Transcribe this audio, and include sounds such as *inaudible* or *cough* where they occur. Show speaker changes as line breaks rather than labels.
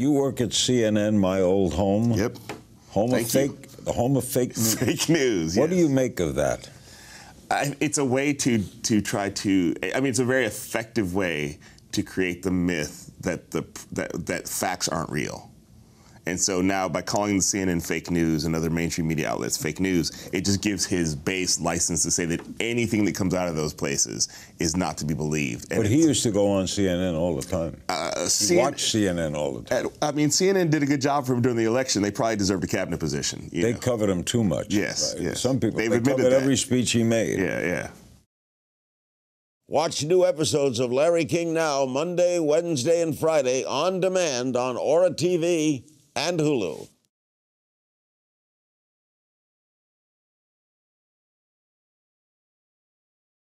You work at CNN, my old home. Yep. Home Thank of you. fake. The home of fake news. *laughs* Fake news. What yes. do you make of that? I, it's a way to to try to. I mean, it's a very effective way to create the myth that the that, that facts aren't real. And so now by calling the CNN fake news and other mainstream media outlets fake news, it just gives his base license to say that anything that comes out of those places is not to be believed. And but he used to go on CNN all the time. Uh, CNN, watch CNN all the time. I mean, CNN did a good job for him during the election. They probably deserved a cabinet position. They know. covered him too much.
Yes, right? yes. Some people, They've they admitted covered that. every speech he made. Yeah, yeah.
Watch
new episodes of Larry King Now Monday, Wednesday, and Friday on demand on
Aura TV and Hulu.